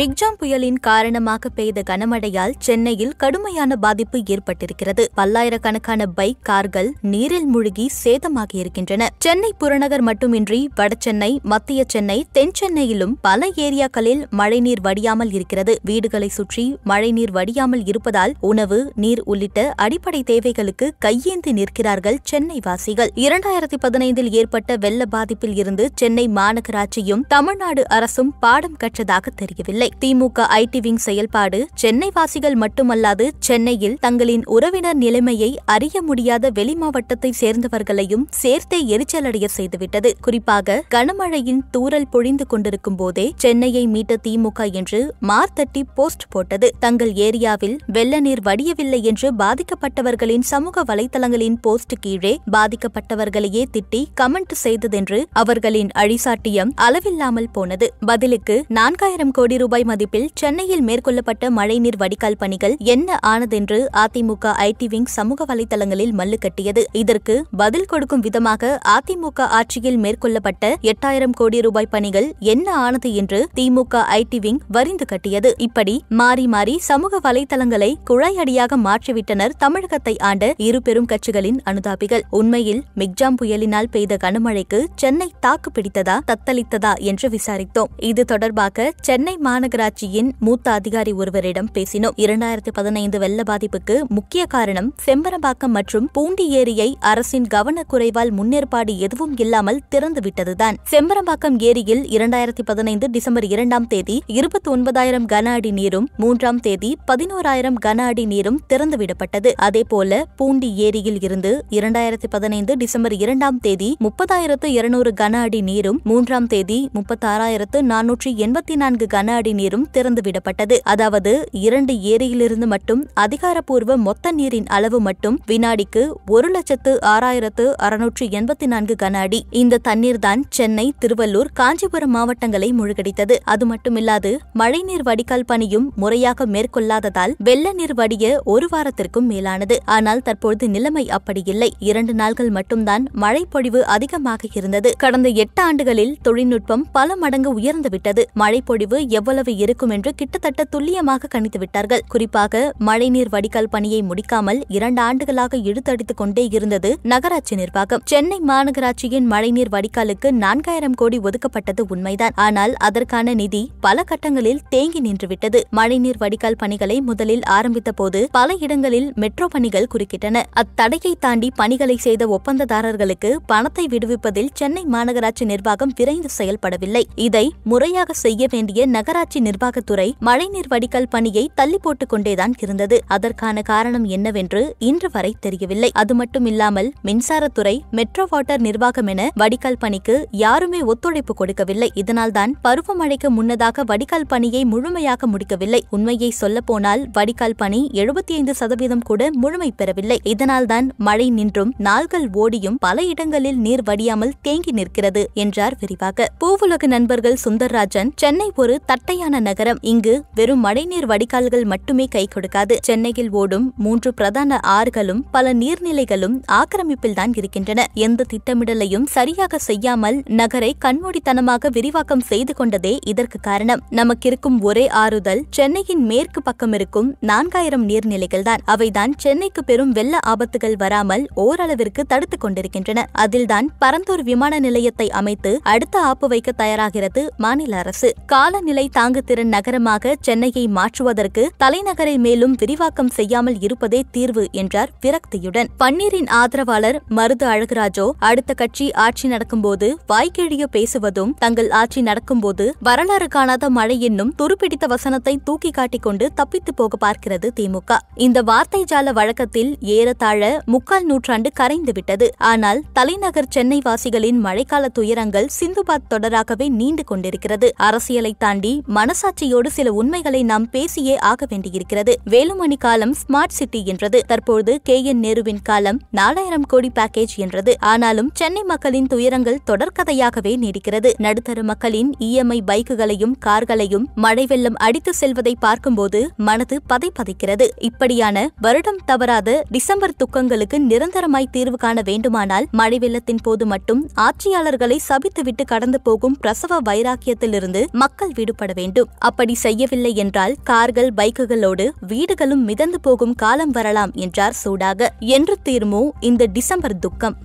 Michaung புயலின் காரணமாக பெய்த கனமழையால் சென்னையில் கடுமையான பாதிப்பு ஏற்பட்டிருக்கிறது பல்லாயிரக்கணக்கான பைக் கார்கள் நீரில் மூழ்கி சேதமாகியிருக்கின்றன சென்னை புறநகர் மட்டுமின்றி வடசென்னை மத்திய சென்னை தென் சென்னையிலும் பல ஏரியாக்களில் மழைநீர் வடியாமல் இருக்கிறது வீடுகளை சுற்றி மழைநீர் வடியாமல் இருப்பதால் உணவு நீர் உள்ளிட்ட அடிப்படை தேவைகளுக்கு கையேந்தி நிற்கிறார்கள் சென்னை வாசிகள் இரண்டாயிரத்தி பதினைந்தில் ஏற்பட்ட வெள்ள பாதிப்பில் இருந்து சென்னை மாநகராட்சியும் தமிழ்நாடு அரசும் பாடம் கற்றதாக தெரியவில்லை இல்லை திமுக ஐடி விங் செயல்பாடு சென்னை வாசிகள் மட்டுமல்லாது சென்னையில் தங்களின் உறவினர் நிலைமையை அறிய முடியாத வெளிமாவட்டத்தை சேர்ந்தவர்களையும் சேர்த்தே எரிச்சலடைய செய்துவிட்டது குறிப்பாக கனமழையின் தூரல் பொழிந்து கொண்டிருக்கும் போதே சென்னையை மீட்ட திமுக என்று மார்த்தட்டி போஸ்ட் போட்டது தங்கள் ஏரியாவில் வெள்ள நீர் வடியவில்லை என்று பாதிக்கப்பட்டவர்களின் சமூக வலைதளங்களின் போஸ்ட் கீழே பாதிக்கப்பட்டவர்களையே திட்டி கமெண்ட் செய்ததென்று அவர்களின் அழிசாட்டியம் அளவில்லாமல் போனது பதிலுக்கு நான்காயிரம் கோடி ரூபாய் மதிப்பில் சென்னையில் மேற்கொள்ளப்பட்ட மழைநீர் வடிகால் பணிகள் என்ன ஆனதென்று அதிமுக ஐடி விங் சமூக வலைதளங்களில் மல்லு கட்டியது இதற்கு பதில் கொடுக்கும் விதமாக அதிமுக ஆட்சியில் மேற்கொள்ளப்பட்ட எட்டாயிரம் கோடி ரூபாய் பணிகள் என்ன ஆனது என்று திமுக ஐடி விங் வரிந்து கட்டியது இப்படி மாறி மாறி சமூக வலைதளங்களை குழாயடியாக மாற்றிவிட்டனர் தமிழகத்தை ஆண்ட இரு பெரும் கட்சிகளின் அனுதாபிகள் உண்மையில் மிக்ஜாம் புயலினால் பெய்த கனமழைக்கு சென்னை தாக்கு பிடித்ததா தத்தளித்ததா என்று விசாரித்தோம் இது தொடர்பாக சென்னை மாநகராட்சியின் மூத்த அதிகாரி ஒருவரிடம் பேசினோம் இரண்டாயிரத்தி பதினைந்து வெள்ள பாதிப்புக்கு முக்கிய காரணம் செம்பரம்பாக்கம் மற்றும் பூண்டி ஏரியை அரசின் கவனக்குறைவால் முன்னேற்பாடு எதுவும் இல்லாமல் திறந்துவிட்டதுதான் செம்பரம்பாக்கம் ஏரியில் இரண்டாயிரத்தி பதினைந்து டிசம்பர் இரண்டாம் தேதி இருபத்தி ஒன்பதாயிரம் கன அடி நீரும் மூன்றாம் தேதி பதினோராயிரம் கன அடி நீரும் திறந்துவிடப்பட்டது அதேபோல பூண்டி ஏரியில் இருந்து இரண்டாயிரத்தி பதினைந்து டிசம்பர் இரண்டாம் தேதி முப்பதாயிரத்து இருநூறு கன அடி நீரும் மூன்றாம் தேதி முப்பத்தாறாயிரத்து நானூற்றி எண்பத்தி நான்கு கன அடி அடி நீரும் திறந்துவிடப்பட்டது அதாவது இரண்டு ஏரியிலிருந்து மட்டும் அதிகாரப்பூர்வ மொத்த நீரின் அளவு மட்டும் வினாடிக்கு ஒரு லட்சத்து ஆறாயிரத்து அறுநூற்று எண்பத்தி நான்கு கன அடி இந்த தண்ணீர் தான் சென்னை திருவள்ளூர் காஞ்சிபுரம் மாவட்டங்களை முழுகடித்தது அது மட்டுமில்லாது மழைநீர் வடிகால் பணியும் முறையாக மேற்கொள்ளாததால் வெள்ள நீர் வடிய ஒரு வாரத்திற்கும் மேலானது ஆனால் தற்பொழுது நிலைமை அப்படியில்லை இரண்டு நாள்கள் மட்டும்தான் மழை பொழிவு அதிகமாக இருந்தது கடந்த எட்டு ஆண்டுகளில் தொழில்நுட்பம் பல மடங்கு உயர்ந்துவிட்டது மழைப்பொழிவு எவ்வளவு எவ்வளவு இருக்கும் என்று கிட்டத்தட்ட துல்லியமாக கணித்துவிட்டார்கள் குறிப்பாக மழைநீர் வடிகால் பணியை முடிக்காமல் இரண்டு ஆண்டுகளாக இழுத்தடித்துக் கொண்டே இருந்தது நகராட்சி நிர்வாகம் சென்னை மாநகராட்சியின் மழைநீர் வடிகாலுக்கு நான்காயிரம் கோடி ஒதுக்கப்பட்டது உண்மைதான் ஆனால் அதற்கான நிதி பல கட்டங்களில் தேங்கி நின்றுவிட்டது மழைநீர் வடிகால் பணிகளை முதலில் ஆரம்பித்த போது பல இடங்களில் மெட்ரோ பணிகள் குறுக்கிட்டன அத்தடையை தாண்டி பணிகளை செய்த ஒப்பந்ததாரர்களுக்கு பணத்தை விடுவிப்பதில் சென்னை மாநகராட்சி நிர்வாகம் விரைந்து செயல்படவில்லை இதை முறையாக செய்ய வேண்டிய நகர நகராட்சி நிர்வாகத்துறை மழைநீர் வடிகல் பணியை தள்ளி போட்டுக் கொண்டேதான் இருந்தது அதற்கான காரணம் என்னவென்று இன்று வரை தெரியவில்லை அது மட்டுமில்லாமல் மின்சாரத்துறை மெட்ரோ வாட்டர் நிர்வாகம் என வடிகால் பணிக்கு யாருமே ஒத்துழைப்பு கொடுக்கவில்லை இதனால்தான் பருவமழைக்கு முன்னதாக வடிகால் பணியை முழுமையாக முடிக்கவில்லை உண்மையை சொல்லப்போனால் வடிகால் பணி எழுபத்தி ஐந்து சதவீதம் கூட முழுமை பெறவில்லை இதனால்தான் மழை நின்றும் நாள்கள் ஓடியும் பல இடங்களில் நீர் வடியாமல் தேங்கி நிற்கிறது என்றார் விரிவாக பூவுலக நண்பர்கள் சுந்தர்ராஜன் சென்னை ஒரு தட்ட அட்டையான நகரம் இங்கு வெறும் மழைநீர் வடிகால்கள் மட்டுமே கை கொடுக்காது சென்னையில் ஓடும் மூன்று பிரதான ஆறுகளும் பல நீர்நிலைகளும் ஆக்கிரமிப்பில்தான் இருக்கின்றன எந்த திட்டமிடலையும் சரியாக செய்யாமல் நகரை கண்மூடித்தனமாக விரிவாக்கம் செய்து கொண்டதே இதற்கு காரணம் நமக்கிருக்கும் ஒரே ஆறுதல் சென்னையின் மேற்கு பக்கம் இருக்கும் நான்காயிரம் நீர்நிலைகள்தான் அவைதான் சென்னைக்கு பெரும் வெள்ள ஆபத்துகள் வராமல் ஓரளவிற்கு தடுத்துக் கொண்டிருக்கின்றன அதில்தான் பரந்தூர் விமான நிலையத்தை அமைத்து அடுத்த ஆப்பு வைக்க தயாராகிறது மாநில அரசு காலநிலை திறன் நகரமாக சென்னையை மாற்றுவதற்கு தலைநகரை மேலும் விரிவாக்கம் செய்யாமல் இருப்பதே தீர்வு என்றார் விரக்தியுடன் பன்னீரின் ஆதரவாளர் மருது அழகராஜோ அடுத்த கட்சி ஆட்சி நடக்கும்போது வாய்க்கெழிய பேசுவதும் தங்கள் ஆட்சி நடக்கும்போது வரலாறு காணாத மழை என்னும் துருப்பிடித்த வசனத்தை தூக்கி காட்டிக் கொண்டு தப்பித்து போக பார்க்கிறது திமுக இந்த வார்த்தை ஜால வழக்கத்தில் ஏறத்தாழ முக்கால் நூற்றாண்டு கரைந்துவிட்டது ஆனால் தலைநகர் சென்னை வாசிகளின் மழைக்கால துயரங்கள் சிந்துபாத் தொடராகவே நீண்டு கொண்டிருக்கிறது அரசியலை தாண்டி மனசாட்சியோடு சில உண்மைகளை நாம் பேசியே ஆக வேண்டியிருக்கிறது வேலுமணி காலம் ஸ்மார்ட் சிட்டி என்றது தற்போது கே என் நேருவின் காலம் நாலாயிரம் கோடி பேக்கேஜ் என்றது ஆனாலும் சென்னை மக்களின் துயரங்கள் தொடர்கதையாகவே நீடிக்கிறது நடுத்தர மக்களின் இஎம்ஐ பைக்குகளையும் கார்களையும் மழை வெள்ளம் அடித்து செல்வதை பார்க்கும்போது மனது பதை பதைக்கிறது இப்படியான வருடம் தவறாத டிசம்பர் துக்கங்களுக்கு நிரந்தரமாய் தீர்வு காண வேண்டுமானால் மழை வெள்ளத்தின் போது மட்டும் ஆட்சியாளர்களை சபித்துவிட்டு கடந்து போகும் பிரசவ வைராக்கியத்திலிருந்து மக்கள் விடுபட வேண்டும் அப்படி செய்யவில்லை என்றால் கார்கள் பைக்குகளோடு வீடுகளும் மிதந்து போகும் காலம் வரலாம் என்றார் சூடாக என்று தீர்மோ இந்த டிசம்பர் துக்கம்